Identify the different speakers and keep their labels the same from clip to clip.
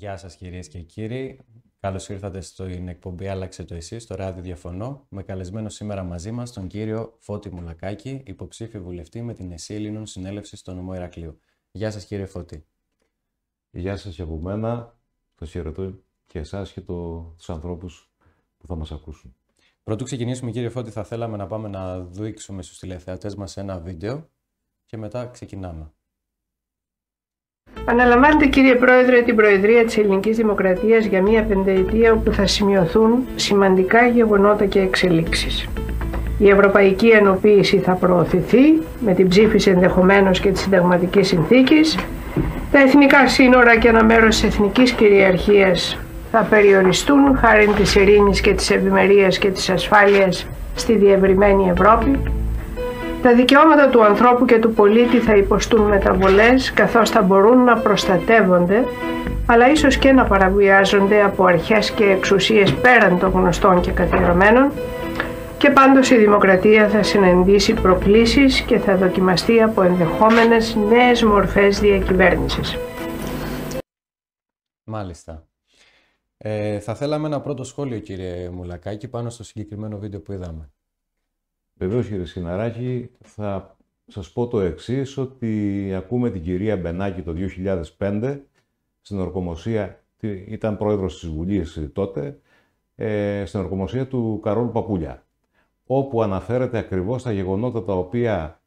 Speaker 1: Γεια σας κυρίες και κύριοι. Καλώς ήρθατε στην εκπομπή «Άλλαξε το εσύ» στο ράδιο Διαφωνώ με καλεσμένο σήμερα μαζί μας τον κύριο Φώτη Μουλακάκη, υποψήφιο βουλευτή με την ΕΣΥ Συνέλευση στο νομό Ηρακλείου. Γεια σας κύριε Φώτη. Γεια σας και από μένα. Σας χαιρετώ και εσάς και το, τους ανθρώπους που θα μας ακούσουν. Πρωτού ξεκινήσουμε κύριε Φώτη θα θέλαμε να πάμε να δείξουμε στους τηλεθεατές μας ένα βίντεο και μετά ξεκινάμε. Αναλαμβάνετε κύριε Πρόεδρε την Προεδρία της Ελληνικής Δημοκρατίας για μια πενταετία όπου θα σημειωθούν σημαντικά γεγονότα και εξελίξεις. Η ευρωπαϊκή ενοποίηση θα προωθηθεί με την ψήφιση ενδεχομένως και της συνταγματικής συνθήκης. Τα εθνικά σύνορα και ένα μέρος εθνικής κυριαρχίας θα περιοριστούν χάρη της ειρήνης και της ευημερίας και της ασφάλειας στη διευρυμένη Ευρώπη. Τα δικαιώματα του ανθρώπου και του πολίτη θα υποστούν μεταβολές καθώς θα μπορούν να προστατεύονται αλλά ίσως και να παραβιάζονται από αρχές και εξουσίες πέραν των γνωστών και καθιερωμένων και πάντως η δημοκρατία θα συναντήσει προκλήσεις και θα δοκιμαστεί από ενδεχόμενες νέες μορφές διακυβέρνησης. Μάλιστα. Ε, θα θέλαμε ένα πρώτο σχόλιο κύριε Μουλακάκη πάνω στο συγκεκριμένο βίντεο που είδαμε.
Speaker 2: Βεβαίως κύριε Σιναράκη, θα σας πω το εξής, ότι ακούμε την κυρία Μπενάκη το 2005 στην ορκομοσία, ήταν πρόεδρος της Βουλής τότε, ε, στην ορκομοσία του Καρόλου Παπούλια, όπου αναφέρεται ακριβώς τα γεγονότα τα οποία,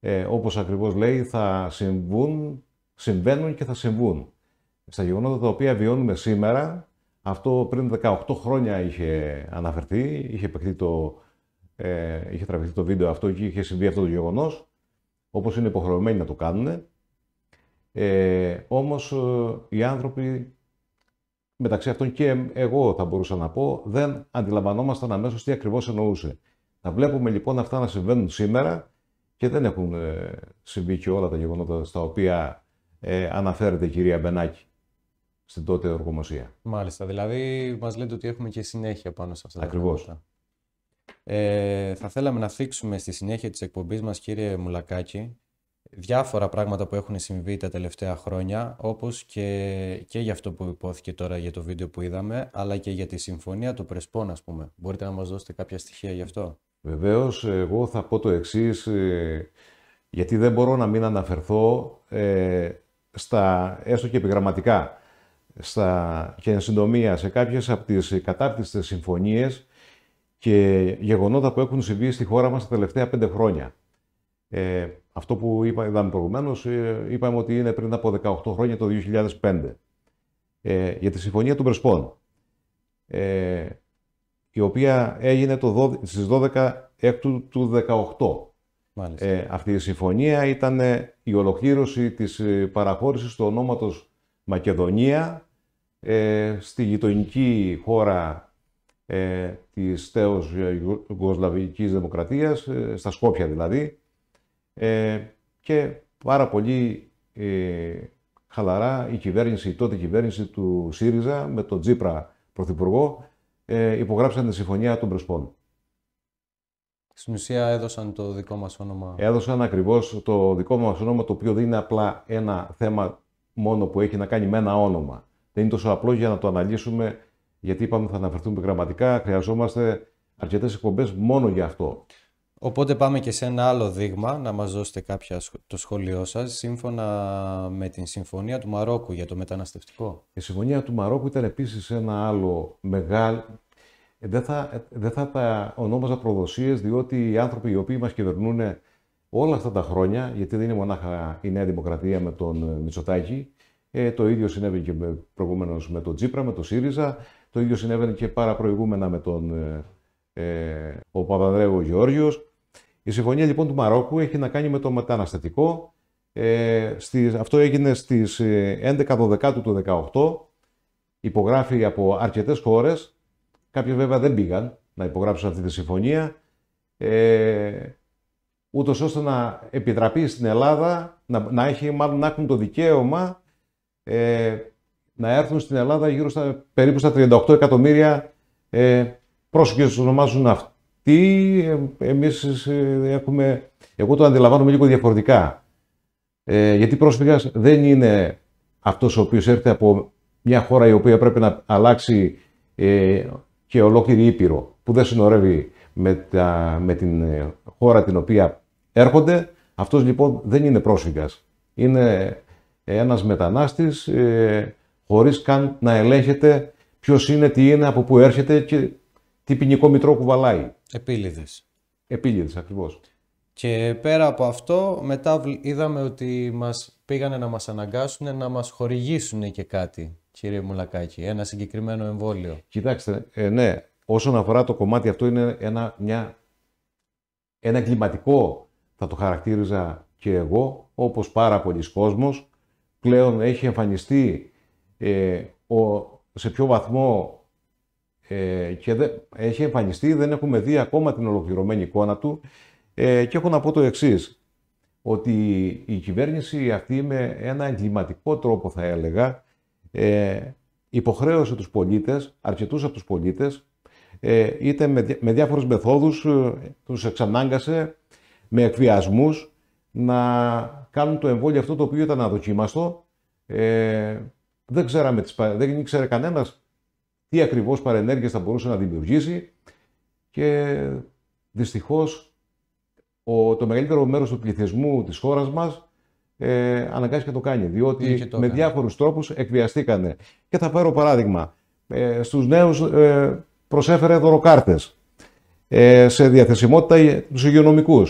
Speaker 2: ε, όπως ακριβώς λέει, θα συμβούν, συμβαίνουν και θα συμβούν. Στα γεγονότα τα οποία βιώνουμε σήμερα, αυτό πριν 18 χρόνια είχε αναφερθεί, είχε παιχτεί το ε, είχε τραβηχθεί το βίντεο αυτό και είχε συμβεί αυτό το γεγονός, όπως είναι υποχρεωμένοι να το κάνουν. Ε, Όμως ε, οι άνθρωποι, μεταξύ αυτών και εγώ θα μπορούσα να πω, δεν αντιλαμβανόμασταν αμέσως τι ακριβώς εννοούσε. Τα βλέπουμε λοιπόν αυτά να συμβαίνουν σήμερα και δεν έχουν ε, συμβεί και όλα τα γεγονότα στα οποία ε, αναφέρεται η κυρία Μπενάκη στην τότε οργομοσία.
Speaker 1: Μάλιστα. Δηλαδή, μας λένε ότι έχουμε και συνέχεια πάνω σε αυτά τα Ακριβώς. Ε, θα θέλαμε να θίξουμε στη συνέχεια της εκπομπής μας, κύριε Μουλακάκη, διάφορα πράγματα που έχουν συμβεί τα τελευταία χρόνια, όπως και, και για αυτό που υπόθηκε τώρα για το βίντεο που είδαμε, αλλά και για τη συμφωνία του Πρεσπών, ας πούμε. Μπορείτε να μας δώσετε κάποια στοιχεία γι' αυτό.
Speaker 2: Βεβαίως, εγώ θα πω το εξής ε, γιατί δεν μπορώ να μην αναφερθώ ε, στα, έστω και επιγραμματικά, στα, και εν συντομία, σε κάποιες από τις κατάρτιστες συμφωνίες και γεγονότα που έχουν συμβεί στη χώρα μας τα τελευταία πέντε χρόνια. Ε, αυτό που είπα, είδαμε προηγουμένως, ε, είπαμε ότι είναι πριν από 18 χρόνια, το 2005, ε, για τη Συμφωνία του Πρεσπών, ε, η οποία έγινε το 12, στις 12 έκτου του 18. Ε, αυτή η συμφωνία ήταν ε, η ολοκλήρωση της ε, παραχώρησης του ονόματος Μακεδονία ε, στη γειτονική χώρα ε, της θέως Ιουγκοσλαβικής Δημοκρατίας, ε, στα Σκόπια δηλαδή, ε, και πάρα πολύ ε, χαλαρά η κυβέρνηση, η τότε κυβέρνηση του ΣΥΡΙΖΑ με τον Τζίπρα Πρωθυπουργό, ε, υπογράψαν τη Συμφωνία των Πρεσπών.
Speaker 1: Στην ουσία έδωσαν το δικό μας όνομα.
Speaker 2: Έδωσαν ακριβώς το δικό μας όνομα, το οποίο δεν είναι απλά ένα θέμα μόνο που έχει να κάνει με ένα όνομα. Δεν είναι τόσο απλό για να το αναλύσουμε γιατί είπαμε θα αναφερθούμε γραμματικά, χρειαζόμαστε αρκετές εκπομπές μόνο για αυτό.
Speaker 1: Οπότε πάμε και σε ένα άλλο δείγμα, να μας δώσετε κάποια το σχόλιο σας, σύμφωνα με την Συμφωνία του Μαρόκου για το μεταναστευτικό.
Speaker 2: Η Συμφωνία του Μαρόκου ήταν επίσης ένα άλλο μεγάλο... Ε, δεν θα, ε, δεν θα τα ονόμαζα προδοσίες, διότι οι άνθρωποι οι οποίοι μας κυβερνούν όλα αυτά τα χρόνια, γιατί δεν είναι μονάχα η Νέα Δημοκρατία με τον Μητσοτάκη, ε, το ίδιο συνέβη και προηγουμένω με τον Τσίπρα, με τον ΣΥΡΙΖΑ, το ίδιο συνέβαινε και πάρα προηγούμενα με τον ε, ε ο Γεώργιος. Η συμφωνία λοιπόν του Μαρόκου έχει να κάνει με το μεταναστευτικό. Ε, στις, αυτό έγινε στις 11-12 ε, του 18, υπογράφει από αρκετές χώρες. Κάποιες βέβαια δεν πήγαν να υπογράψουν αυτή τη συμφωνία. Ε, ούτως ώστε να επιτραπεί στην Ελλάδα να, έχει, να έχουν το δικαίωμα ε, να έρθουν στην Ελλάδα γύρω στα περίπου στα 38 εκατομμύρια ε, πρόσφυγες που ονομάζουν αυτοί. Ε, εμείς ε, έχουμε, εγώ το αντιλαμβάνομαι λίγο διαφορετικά. Ε, γιατί πρόσφυγας δεν είναι αυτός ο οποίος έρχεται από μια χώρα η οποία πρέπει να αλλάξει ε, και ολόκληρη Ήπειρο, που δεν συνορεύει με, τα, με την ε, χώρα την οποία έρχονται. Αυτός λοιπόν δεν είναι πρόσφυγας. Είναι ένας μετανάστης ε, χωρίς καν να ελέγχεται ποιος είναι, τι είναι, από πού έρχεται και τι ποινικό μητρό κουβαλάει.
Speaker 1: Επίλυδες. Επίλυδες, ακριβώς. Και πέρα από αυτό, μετά είδαμε ότι μας πήγανε να μας αναγκάσουν να μας χορηγήσουν και κάτι, κύριε Μουλακάκη, ένα συγκεκριμένο εμβόλιο.
Speaker 2: Κοιτάξτε, ε, ναι, όσον αφορά το κομμάτι αυτό είναι ένα, μια, ένα κλιματικό, θα το χαρακτήριζα και εγώ, όπως πάρα πολλοί κόσμος, πλέον έχει εμφανιστεί ε, ο, σε ποιο βαθμό ε, και δε, έχει εμφανιστεί, δεν έχουμε δει ακόμα την ολοκληρωμένη εικόνα του ε, και έχω να πω το εξής, ότι η κυβέρνηση αυτή με ένα εγκληματικό τρόπο θα έλεγα ε, υποχρέωσε τους πολίτες, αρκετούς από τους πολίτες, ε, είτε με, με διάφορες μεθόδους ε, τους εξανάγκασε με εκβιασμούς να κάνουν το εμβόλιο αυτό το οποίο ήταν αδοκίμαστο, ε, δεν, ξέραμε τις, δεν ήξερε κανένας τι ακριβώς παρενέργειες θα μπορούσε να δημιουργήσει και δυστυχώς το μεγαλύτερο μέρος του πληθυσμού της χώρας μας ε, αναγκάστηκε να το κάνει. Διότι με διάφορους τρόπους εκβιαστήκανε. Και θα πάρω παράδειγμα. Ε, στους νέους ε, προσέφερε δωροκάρτες ε, σε διαθεσιμότητα τους υγειονομικούς,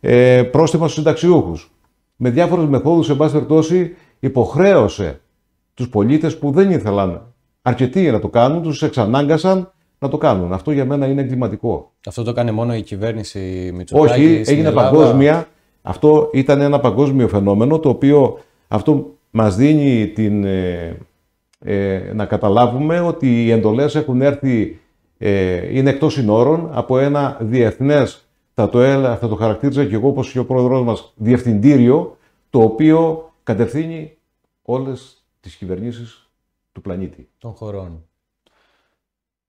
Speaker 2: ε, πρόστιμα στους συνταξιούχους. Με διάφορες μεθόδους, σε πάση υποχρέωσε τους πολίτες που δεν ήθελαν αρκετοί να το κάνουν, τους εξανάγκασαν να το κάνουν. Αυτό για μένα είναι εγκληματικό.
Speaker 1: Αυτό το κάνει μόνο η κυβέρνηση Μητσοτάκη Όχι, έγινε παγκόσμια.
Speaker 2: Αυτό ήταν ένα παγκόσμιο φαινόμενο το οποίο αυτό μας δίνει την, ε, ε να καταλάβουμε ότι οι εντολές έχουν έρθει, ε, είναι εκτός συνόρων από ένα διεθνές, θα το, έλα, θα το χαρακτήριζα και εγώ όπως και ο πρόεδρός μας, διευθυντήριο, το οποίο κατευθύνει όλες τις κυβερνήσεις του πλανήτη.
Speaker 1: Των χωρών.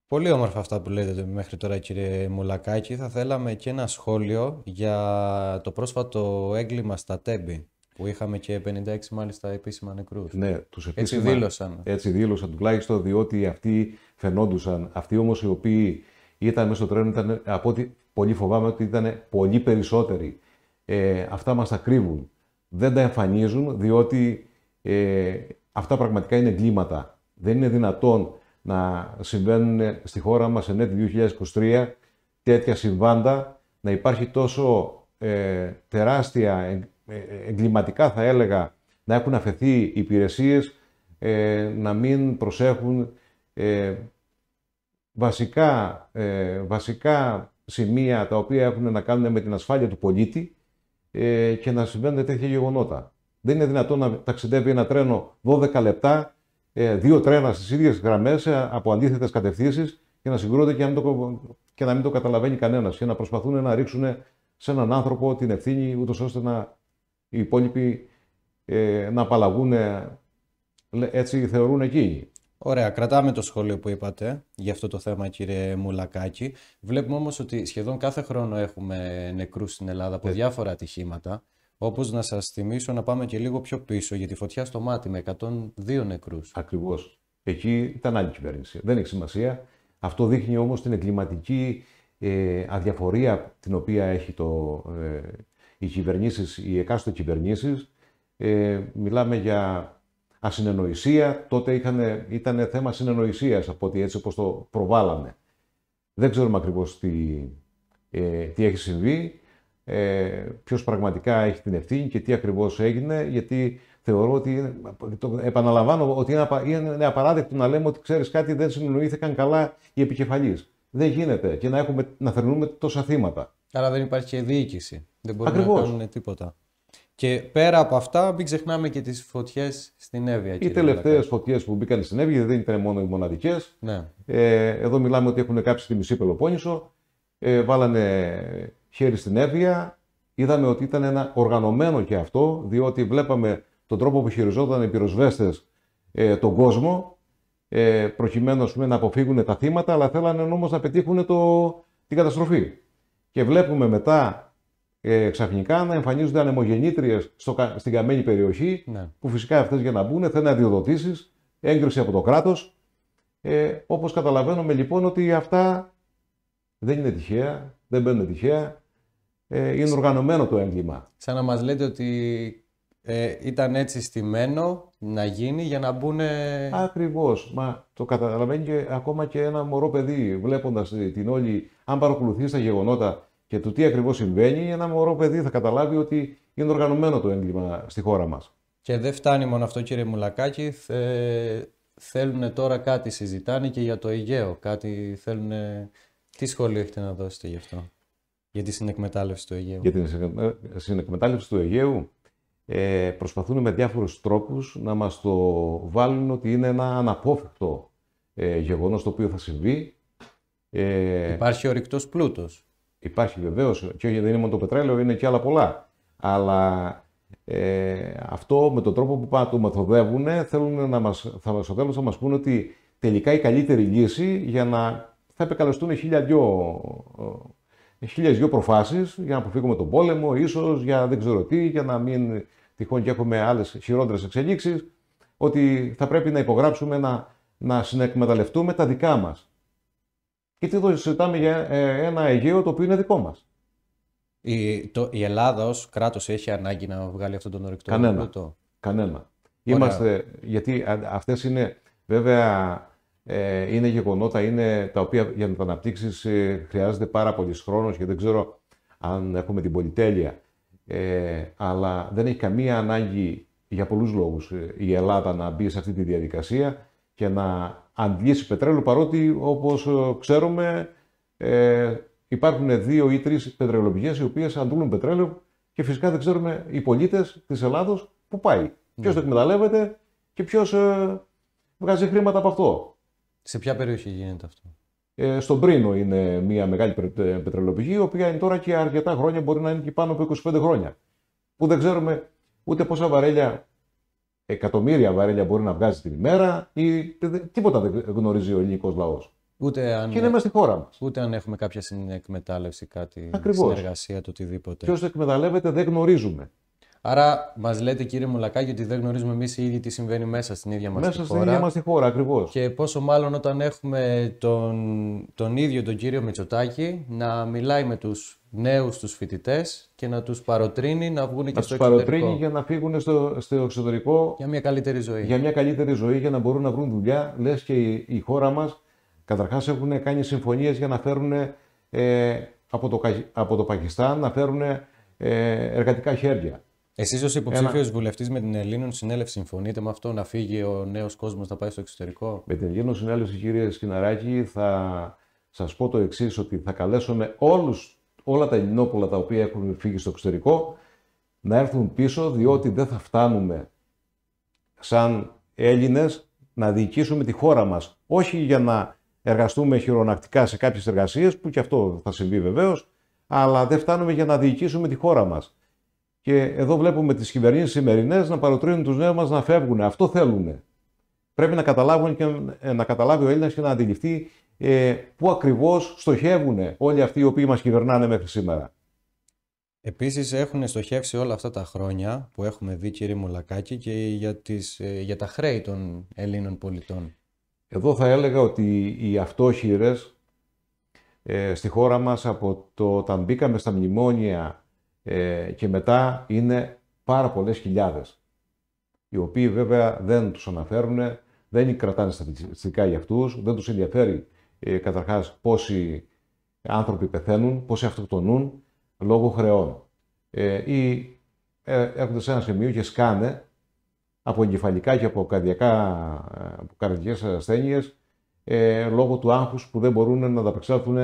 Speaker 1: Πολύ όμορφα αυτά που λέτε μέχρι τώρα κύριε Μουλακάκη. Θα θέλαμε και ένα σχόλιο για το πρόσφατο έγκλημα στα Τέμπη που είχαμε και 56 μάλιστα επίσημα νεκρούς. Ναι, τους επίσημα, έτσι δήλωσαν.
Speaker 2: Έτσι δήλωσαν τουλάχιστον διότι αυτοί φαινόντουσαν. Αυτοί όμως οι οποίοι ήταν μέσα στο τρένο ήταν από ό,τι πολύ φοβάμαι ότι ήταν πολύ περισσότεροι. Ε, αυτά μας τα κρύβουν. Δεν τα εμφανίζουν διότι ε, Αυτά πραγματικά είναι εγκλήματα. Δεν είναι δυνατόν να συμβαίνουν στη χώρα μας εν έτη 2023 τέτοια συμβάντα, να υπάρχει τόσο ε, τεράστια ε, ε, εγκληματικά θα έλεγα να έχουν αφαιθεί οι υπηρεσίες, να μην προσέχουν βασικά, βασικά σημεία τα οποία έχουν να κάνουν με την ασφάλεια του πολίτη και να συμβαίνουν τέτοια γεγονότα. Δεν είναι δυνατόν να ταξιδεύει ένα τρένο 12 λεπτά, ε, δύο τρένα στις ίδιες γραμμές ε, από αντίθετες κατευθύνσεις και να συγκρούονται και, να μην το καταλαβαίνει κανένας και να προσπαθούν να ρίξουν σε έναν άνθρωπο την ευθύνη, ούτως ώστε να οι υπόλοιποι ε, να απαλλαγούν. Ε, έτσι θεωρούν εκείνοι.
Speaker 1: Ωραία, κρατάμε το σχόλιο που είπατε για αυτό το θέμα, κύριε Μουλακάκη. Βλέπουμε όμως ότι σχεδόν κάθε χρόνο έχουμε νεκρούς στην Ελλάδα από διάφορα ατυχήματα. Όπως να σας θυμίσω να πάμε και λίγο πιο πίσω για τη φωτιά στο μάτι με 102 νεκρούς. Ακριβώς.
Speaker 2: Εκεί ήταν άλλη κυβέρνηση. Δεν έχει σημασία. Αυτό δείχνει όμως την εγκληματική ε, αδιαφορία την οποία έχει το, ε, οι κυβερνήσεις, οι εκάστοτε κυβερνήσεις. Ε, μιλάμε για ασυνεννοησία. Τότε είχαν, ήταν θέμα συνεννοησίας από ότι έτσι όπως το προβάλαμε. Δεν ξέρουμε ακριβώς τι, ε, τι έχει συμβεί ε, ποιος πραγματικά έχει την ευθύνη και τι ακριβώς έγινε, γιατί θεωρώ ότι, το επαναλαμβάνω, ότι είναι απαράδεκτο να λέμε ότι ξέρεις κάτι, δεν συνεννοήθηκαν καλά οι επικεφαλεί. Δεν γίνεται και να, έχουμε, να θερμινούμε τόσα θύματα.
Speaker 1: Άρα δεν υπάρχει και διοίκηση. Δεν μπορούν να κάνουν τίποτα. Και πέρα από αυτά, μην ξεχνάμε και τις φωτιές στην Εύβοια. Οι τελευταίε
Speaker 2: φωτιές που μπήκαν στην Εύβοια δεν ήταν μόνο οι μοναδικές. Ναι. Ε, εδώ μιλάμε ότι έχουν κάψει τη μισή Πελοπόννησο. Ε, βάλανε χέρι στην έβεια. Είδαμε ότι ήταν ένα οργανωμένο και αυτό, διότι βλέπαμε τον τρόπο που χειριζόταν οι πυροσβέστες ε, τον κόσμο, ε, προκειμένου να αποφύγουν τα θύματα, αλλά θέλανε όμως να πετύχουν το, την καταστροφή. Και βλέπουμε μετά ε, ξαφνικά να εμφανίζονται ανεμογεννήτριες στην καμένη περιοχή, ναι. που φυσικά αυτές για να μπουν θέλουν αδειοδοτήσεις, έγκριση από το κράτος. Ε, Όπως καταλαβαίνουμε λοιπόν ότι αυτά δεν είναι τυχαία, δεν μπαίνουν τυχαία ε, είναι οργανωμένο το έγκλημα.
Speaker 1: Σαν να μας λέτε ότι ε, ήταν έτσι στημένο να γίνει για να μπουν...
Speaker 2: Ακριβώς. Μα το καταλαβαίνει και ακόμα και ένα μωρό παιδί βλέποντας ε, την όλη... Αν παρακολουθείς τα γεγονότα και το τι ακριβώς συμβαίνει, ένα μωρό παιδί θα καταλάβει ότι είναι οργανωμένο το έγκλημα στη χώρα μας.
Speaker 1: Και δεν φτάνει μόνο αυτό κύριε Μουλακάκη, θε... θέλουν τώρα κάτι συζητάνε και για το Αιγαίο, κάτι θέλουν... Τι σχόλιο έχετε να δώσετε γι' αυτό. Για τη συνεκμετάλλευση του Αιγαίου. Για
Speaker 2: την ε, συνεκμετάλλευση του Αιγαίου ε, προσπαθούν με διάφορους τρόπους να μας το βάλουν ότι είναι ένα αναπόφευκτο ε, γεγονός το οποίο θα συμβεί. Ε, υπάρχει ορυκτός πλούτος. Υπάρχει βεβαίως και όχι δεν είναι μόνο το πετρέλαιο, είναι και άλλα πολλά. Αλλά ε, αυτό με τον τρόπο που το μεθοδεύουν θέλουν να μας, θα, στο τέλος θα μας πούνε ότι τελικά η καλύτερη λύση για να θα επεκαλεστούν χίλια δυο ε, χίλιες δυο προφάσεις για να αποφύγουμε τον πόλεμο, ίσως για δεν ξέρω τι, για να μην τυχόν και έχουμε άλλες χειρότερες εξελίξεις. Ότι θα πρέπει να υπογράψουμε, να, να συνεκμεταλλευτούμε τα δικά μας. τι εδώ συζητάμε για ε, ένα Αιγαίο το οποίο είναι δικό μας.
Speaker 1: Η, η Ελλάδα ω κράτος έχει ανάγκη
Speaker 2: να βγάλει αυτόν τον ορεικτό Κανένα. Κανένα. Είμαστε, γιατί αυτές είναι βέβαια ε, είναι γεγονότα είναι, τα οποία για να τα αναπτύξεις ε, χρειάζεται πάρα πολύς χρόνος και δεν ξέρω αν έχουμε την πολυτέλεια. Ε, αλλά δεν έχει καμία ανάγκη για πολλούς λόγους ε, η Ελλάδα να μπει σε αυτή τη διαδικασία και να αντλήσει πετρέλαιο παρότι όπως ε, ξέρουμε ε, υπάρχουν δύο ή τρεις πετρελοπηγέ οι οποίες αντλούν πετρέλαιο και φυσικά δεν ξέρουμε οι πολίτες της Ελλάδος που πάει. Ναι. το εκμεταλλεύεται και ποιος ε, βγάζει χρήματα από αυτό.
Speaker 1: Σε ποια περιοχή γίνεται αυτό.
Speaker 2: Ε, στον Πρίνο είναι μια μεγάλη ε, πετρελοπηγή, η οποία είναι τώρα και αρκετά χρόνια, μπορεί να είναι και πάνω από 25 χρόνια. Που δεν ξέρουμε ούτε πόσα βαρέλια, εκατομμύρια βαρέλια μπορεί να βγάζει την ημέρα, ή τίποτα δεν γνωρίζει ο ελληνικός λαός.
Speaker 1: Ούτε αν, και είναι ε, μέσα στη χώρα μας. Ούτε αν έχουμε κάποια συνεκμετάλλευση, κάτι συνεργασία, το οτιδήποτε. Ποιος
Speaker 2: εκμεταλλεύεται δεν γνωρίζουμε.
Speaker 1: Άρα, μας λέτε, κύριε Μουλακάκη, ότι δεν γνωρίζουμε εμείς οι ίδιοι τι συμβαίνει μέσα στην ίδια μας τη χώρα. Μέσα στην ίδια μας τη χώρα, ακριβώς. Και πόσο μάλλον όταν έχουμε τον, τον ίδιο τον κύριο Μητσοτάκη να μιλάει με τους νέους τους φοιτητές και να τους παροτρύνει να βγουν και να στο εξωτερικό. Να τους παροτρύνει για
Speaker 2: να φύγουν στο, στο εξωτερικό. Για μια καλύτερη ζωή. Για μια καλύτερη ζωή, για να μπορούν να βρουν δουλειά. Λες και η, χώρα μας, καταρχάς, έχουν κάνει συμφωνίες για να φέρουν ε, από, το, από το Πακιστάν να φέρουν ε, εργατικά χέρια. Εσείς ως υποψήφιος
Speaker 1: βουλευτής με την Ελλήνων Συνέλευση συμφωνείτε με αυτό να φύγει ο νέος κόσμος να πάει στο
Speaker 2: εξωτερικό. Με την Ελλήνων Συνέλευση, κύριε Σκυναράκη, θα σας πω το εξής: Ότι θα καλέσουμε όλους, όλα τα Ελληνόπολα τα οποία έχουν φύγει στο εξωτερικό να έρθουν πίσω, διότι δεν θα φτάνουμε σαν Έλληνες να διοικήσουμε τη χώρα μας. Όχι για να εργαστούμε χειρονακτικά σε κάποιες εργασίες, που και αυτό θα συμβεί βεβαίως, αλλά δεν φτάνουμε για να διοικήσουμε τη χώρα μας. Και εδώ βλέπουμε τις κυβερνήσεις σημερινές να παροτρύνουν τους νέους μας να φεύγουν. Αυτό θέλουν. Πρέπει να, καταλάβουν και, να καταλάβει ο Έλληνας και να αντιληφθεί ε, πού ακριβώς στοχεύουν όλοι αυτοί οι οποίοι μας κυβερνάνε μέχρι σήμερα.
Speaker 1: Επίσης έχουν στοχεύσει όλα αυτά τα χρόνια που ακριβω στοχευουν ολοι αυτοι οι οποιοι μα κυβερνανε μεχρι σημερα επιση εχουν στοχευσει ολα αυτα τα χρονια που εχουμε δει κύριε Μολακάκη και για, τις, ε, για τα χρέη των Ελλήνων πολιτών.
Speaker 2: Εδώ θα έλεγα ότι οι αυτόχειρες ε, στη χώρα μας από το όταν μπήκαμε στα μνημόνια ε, και μετά είναι πάρα πολλές χιλιάδες, οι οποίοι βέβαια δεν τους αναφέρουν, δεν κρατάνε στατιστικά για αυτούς, δεν τους ενδιαφέρει ε, καταρχάς πόσοι άνθρωποι πεθαίνουν, πόσοι αυτοκτονούν λόγω χρεών. Ε, ή ε, έρχονται σε ένα σημείο και σκάνε από εγκεφαλικά και από, καρδιακά, από καρδιακές ασθένειες ε, λόγω του άγχους που δεν μπορούν να ανταπεξέλθουν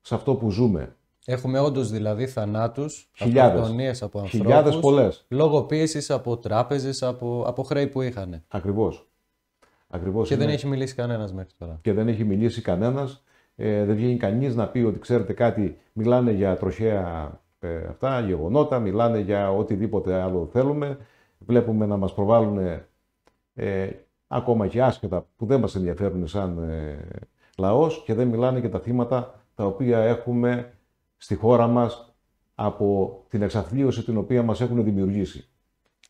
Speaker 2: σε αυτό που ζούμε.
Speaker 1: Έχουμε όντως δηλαδή θανάτους, αυτοκτονίε από ανθρώπους. Χιλιάδες πολλές. Λόγω πίεση από τράπεζες, από, από χρέη που είχαν.
Speaker 2: Ακριβώς. Ακριβώς και δεν έχει
Speaker 1: μιλήσει κανένας μέχρι
Speaker 2: τώρα. Και δεν έχει μιλήσει κανένας. Ε, δεν βγαίνει κανείς να πει ότι ξέρετε κάτι, μιλάνε για τροχαία ε, αυτά, γεγονότα, μιλάνε για οτιδήποτε άλλο θέλουμε. Βλέπουμε να μας προβάλλουν ε, ε, ακόμα και άσχετα που δεν μας ενδιαφέρουν σαν ε, λαός και δεν μιλάνε για τα θύματα τα οποία έχουμε στη χώρα μας από την εξαθλίωση την οποία μας έχουν δημιουργήσει.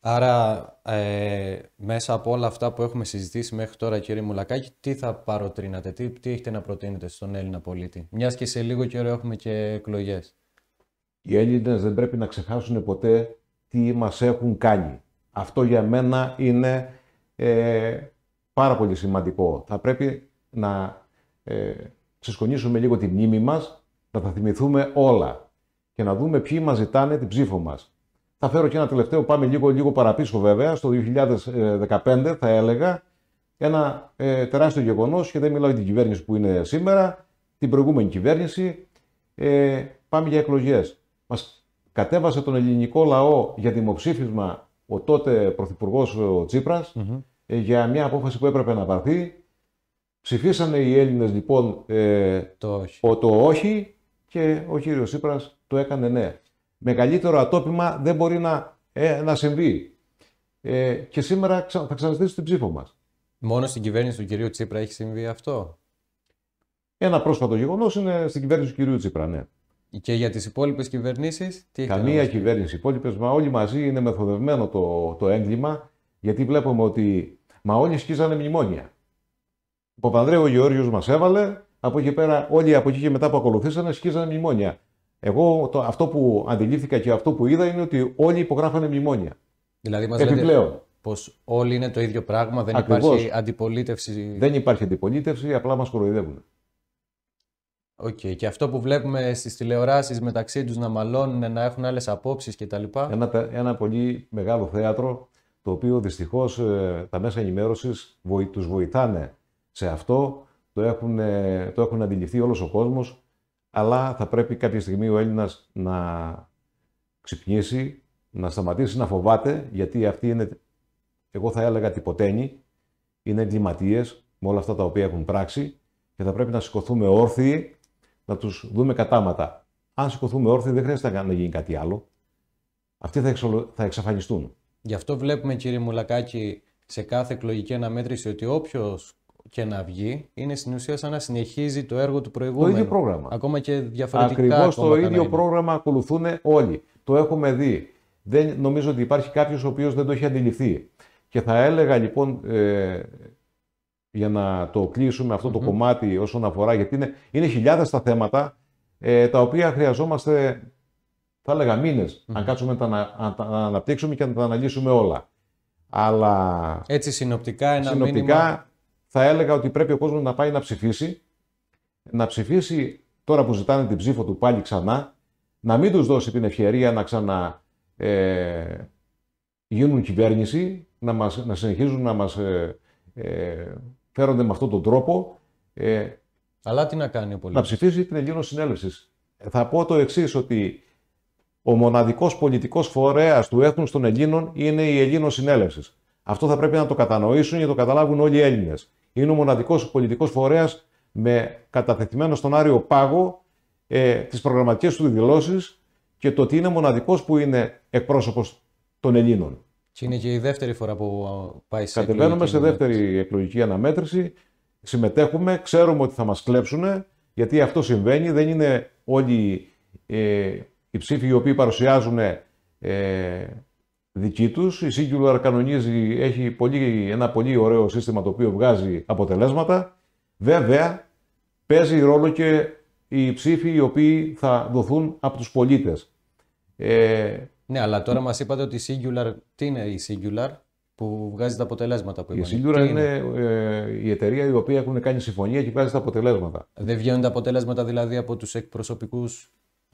Speaker 1: Άρα, ε, μέσα από όλα αυτά που έχουμε συζητήσει μέχρι τώρα, κύριε Μουλακάκη, τι θα παροτρύνατε, τι, τι έχετε να προτείνετε στον Έλληνα πολίτη, μιας και σε λίγο καιρό έχουμε και εκλογές.
Speaker 2: Οι Έλληνες δεν πρέπει να ξεχάσουν ποτέ τι μας έχουν κάνει. Αυτό για μένα είναι ε, πάρα πολύ σημαντικό. Θα πρέπει να ε, ξεσκονίσουμε λίγο τη μνήμη μας να τα θυμηθούμε όλα και να δούμε ποιοι μας ζητάνε την ψήφο μας. Θα φέρω και ένα τελευταίο, πάμε λίγο, λίγο παραπίσω βέβαια, στο 2015 θα έλεγα, ένα ε, τεράστιο γεγονός και δεν μιλάω για την κυβέρνηση που είναι σήμερα, την προηγούμενη κυβέρνηση. Ε, πάμε για εκλογές. Μας κατέβασε τον ελληνικό λαό για δημοψήφισμα ο τότε πρωθυπουργός ο τσιπρα ε, για μια απόφαση που έπρεπε να πάρθει. Ψηφίσανε οι Έλληνες λοιπόν ε, το όχι και ο κύριος Σύπρας το έκανε ναι. Μεγαλύτερο ατόπιμα δεν μπορεί να, ε, να συμβεί. Ε, και σήμερα θα ξαναζητήσει την ψήφο μας.
Speaker 1: Μόνο στην κυβέρνηση του κυρίου Τσίπρα έχει συμβεί αυτό.
Speaker 2: Ένα πρόσφατο γεγονός είναι στην κυβέρνηση του κυρίου Τσίπρα, ναι.
Speaker 1: Και για τις υπόλοιπες κυβερνήσεις, τι έχει Καμία
Speaker 2: κυβέρνηση. Οι υπόλοιπες, μα όλοι μαζί είναι μεθοδευμένο το, το έγκλημα, γιατί βλέπουμε ότι. Μα όλοι σκίζανε μνημόνια. Ο Παπανδρέου Γεώργιος μας έβαλε από εκεί πέρα, όλοι από εκεί και μετά που ακολουθήσαν, σκίζανε μνημόνια. Εγώ το, αυτό που αντιλήφθηκα και αυτό που είδα είναι ότι όλοι υπογράφανε μνημόνια. Δηλαδή, μας λένε Λέτε πως
Speaker 1: όλοι είναι το ίδιο πράγμα, δεν υπάρχει
Speaker 2: αντιπολίτευση. Δεν υπάρχει αντιπολίτευση, απλά μας κοροϊδεύουν. Οκ.
Speaker 1: Okay. Και αυτό που βλέπουμε στις τηλεοράσεις μεταξύ τους να μαλώνουν, να έχουν άλλες απόψεις κτλ.
Speaker 2: Ένα, ένα πολύ μεγάλο θέατρο, το οποίο δυστυχώς ε, τα μέσα ενημέρωσης τους βοηθάνε σε αυτό, το έχουν, ε, το έχουν αντιληφθεί όλος ο κόσμος, αλλά θα πρέπει κάποια στιγμή ο Έλληνας να ξυπνήσει, να σταματήσει να φοβάται, γιατί αυτοί είναι, εγώ θα έλεγα, τυποτένοι, είναι εγκληματίες με όλα αυτά τα οποία έχουν πράξει και θα πρέπει να σηκωθούμε όρθιοι, να τους δούμε κατάματα. Αν σηκωθούμε όρθιοι δεν χρειάζεται να γίνει κάτι άλλο. Αυτοί θα, θα εξαφανιστούν.
Speaker 1: Γι' αυτό βλέπουμε κύριε Μουλακάκη σε κάθε εκλογική αναμέτρηση ότι όποιος και να βγει, είναι στην ουσία σαν να συνεχίζει το έργο του προηγούμενου. Το ίδιο πρόγραμμα. Ακόμα και διαφορετικά. Ακριβώς το ίδιο
Speaker 2: πρόγραμμα ακολουθούν όλοι. Το έχουμε δει. Δεν νομίζω ότι υπάρχει κάποιος ο οποίος δεν το έχει αντιληφθεί. Και θα έλεγα λοιπόν, ε, για να το κλείσουμε το κομμάτι όσον αφορά, γιατί είναι, είναι χιλιάδες τα θέματα ε, τα οποία χρειαζόμαστε, θα έλεγα, μήνες, mm-hmm. αν κάτσουμε τα, να τα αναπτύξουμε και να τα αναλύσουμε όλα. Αλλά.
Speaker 1: Έτσι, συνοπτικά ένα συνοπτικά,
Speaker 2: θα έλεγα ότι πρέπει ο κόσμος να πάει να ψηφίσει, να ψηφίσει τώρα που ζητάνε την ψήφο του πάλι ξανά, να μην τους δώσει την ευκαιρία να ξανα. Ε, γίνουν κυβέρνηση, να, μας, να συνεχίζουν να μας ε, ε, φέρονται με αυτόν τον τρόπο. Ε,
Speaker 1: Αλλά τι να κάνει ο πολίτης. Να
Speaker 2: ψηφίσει την Ελλήνων Συνέλευσης. Ε, θα πω το εξής ότι ο μοναδικός πολιτικός φορέας του έθνους των Ελλήνων είναι η Ελλήνων Συνέλευσης. Αυτό θα πρέπει να το κατανοήσουν για να το καταλάβουν όλοι οι Έλληνες. Είναι ο μοναδικός πολιτικός φορέας με καταθετημένο στον Άριο Πάγο ε, τις προγραμματικές του δηλώσεις και το ότι είναι μοναδικός που είναι εκπρόσωπος των Ελλήνων. Και
Speaker 1: είναι και η δεύτερη φορά που πάει σε Κατεβαίνουμε σε
Speaker 2: δεύτερη εκλογική αναμέτρηση. Συμμετέχουμε, ξέρουμε ότι θα μας κλέψουν, γιατί αυτό συμβαίνει. Δεν είναι όλοι ε, οι ψήφοι οι οποίοι παρουσιάζουν ε, δική τους. Η Singular κανονίζει, έχει πολύ, ένα πολύ ωραίο σύστημα το οποίο βγάζει αποτελέσματα. Βέβαια, παίζει ρόλο και οι ψήφοι οι οποίοι θα δοθούν από τους πολίτες. Ε... Ναι, αλλά
Speaker 1: τώρα μας είπατε ότι η Singular, τι είναι η Singular που βγάζει τα αποτελέσματα που είπατε. Η Singular είναι,
Speaker 2: ε, η εταιρεία η οποία έχουν κάνει συμφωνία και βγάζει τα αποτελέσματα.
Speaker 1: Δεν βγαίνουν τα αποτελέσματα δηλαδή από τους εκπροσωπικούς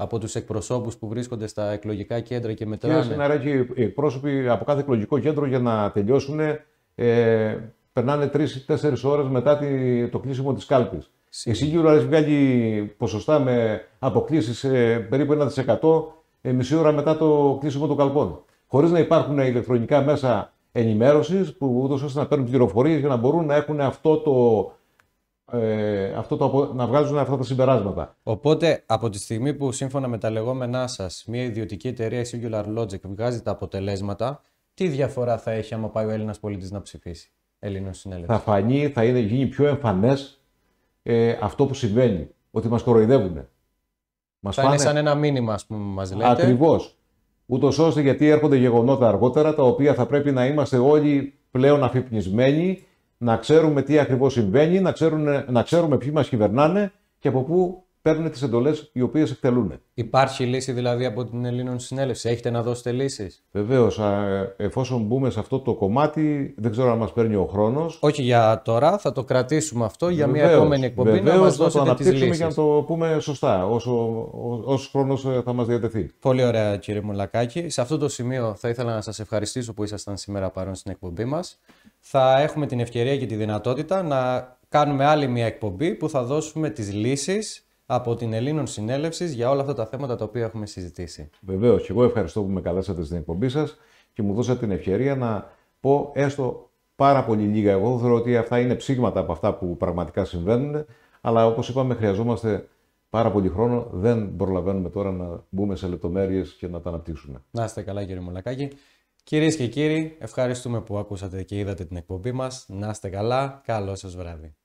Speaker 1: από τους εκπροσώπους που βρίσκονται στα εκλογικά κέντρα και μετράνε. είναι Σιναράκη,
Speaker 2: οι εκπρόσωποι από κάθε εκλογικό κέντρο για να τελειώσουν ε, περνάνε τρει-τέσσερι ώρες μετά το κλείσιμο της κάλπης. Η έχει βγάλει ποσοστά με αποκλήσει ε, περίπου 1% ε, μισή ώρα μετά το κλείσιμο των καλπών. Χωρίς να υπάρχουν ηλεκτρονικά μέσα ενημέρωσης που ούτως ώστε να παίρνουν πληροφορίες για να μπορούν να έχουν αυτό το ε, αυτό το, να βγάζουν αυτά τα συμπεράσματα.
Speaker 1: Οπότε, από τη στιγμή που σύμφωνα με τα λεγόμενά σας, μια ιδιωτική εταιρεία, η Singular Logic, βγάζει τα αποτελέσματα, τι διαφορά θα έχει άμα πάει ο Έλληνας πολίτης να ψηφίσει, Έλληνος συνέλευσης.
Speaker 2: Θα φανεί, θα είναι, γίνει πιο εμφανές ε, αυτό που συμβαίνει. Ότι μας κοροϊδεύουν. Μας θα είναι σαν
Speaker 1: ένα μήνυμα, ας πούμε, μας λέτε. Ακριβώς.
Speaker 2: Ούτως ώστε γιατί έρχονται γεγονότα αργότερα τα οποία θα πρέπει να είμαστε όλοι πλέον αφυπνισμένοι να ξέρουμε τι ακριβώς συμβαίνει, να, ξέρουν, να ξέρουμε ποιοι μας κυβερνάνε και από πού παίρνουν τις εντολές οι οποίες εκτελούν.
Speaker 1: Υπάρχει λύση δηλαδή από την Ελλήνων Συνέλευση. Έχετε να δώσετε λύσεις.
Speaker 2: Βεβαίως. Εφόσον μπούμε σε αυτό το κομμάτι, δεν ξέρω αν μας παίρνει ο χρόνος. Όχι
Speaker 1: για τώρα, θα το κρατήσουμε αυτό για μια επόμενη εκπομπή. να το δώσετε Για να
Speaker 2: το πούμε σωστά, όσο, όσος χρόνος ε, θα μας διατεθεί. Πολύ ωραία, κύριε Μουλακάκη. Σε αυτό το
Speaker 1: σημείο θα ήθελα να σας ευχαριστήσω που ήσασταν σήμερα παρόν στην εκπομπή μας. Θα έχουμε την ευκαιρία και τη δυνατότητα να κάνουμε άλλη μια εκπομπή που θα δώσουμε τις λύσεις από την Ελλήνων Συνέλευσης για όλα αυτά τα θέματα τα οποία έχουμε συζητήσει.
Speaker 2: Βεβαίως, και εγώ ευχαριστώ που με καλέσατε στην εκπομπή σας και μου δώσατε την ευκαιρία να πω έστω πάρα πολύ λίγα. Εγώ θεωρώ ότι αυτά είναι ψήγματα από αυτά που πραγματικά συμβαίνουν, αλλά όπως είπαμε, χρειαζόμαστε πάρα πολύ χρόνο. Δεν προλαβαίνουμε τώρα να μπούμε σε λεπτομέρειες και να τα αναπτύξουμε.
Speaker 1: Να είστε καλά, κύριε Μολακάκη. Κυρίες και κύριοι, ευχαριστούμε που ακούσατε και είδατε την εκπομπή μας. Να είστε καλά. Καλό σας βράδυ.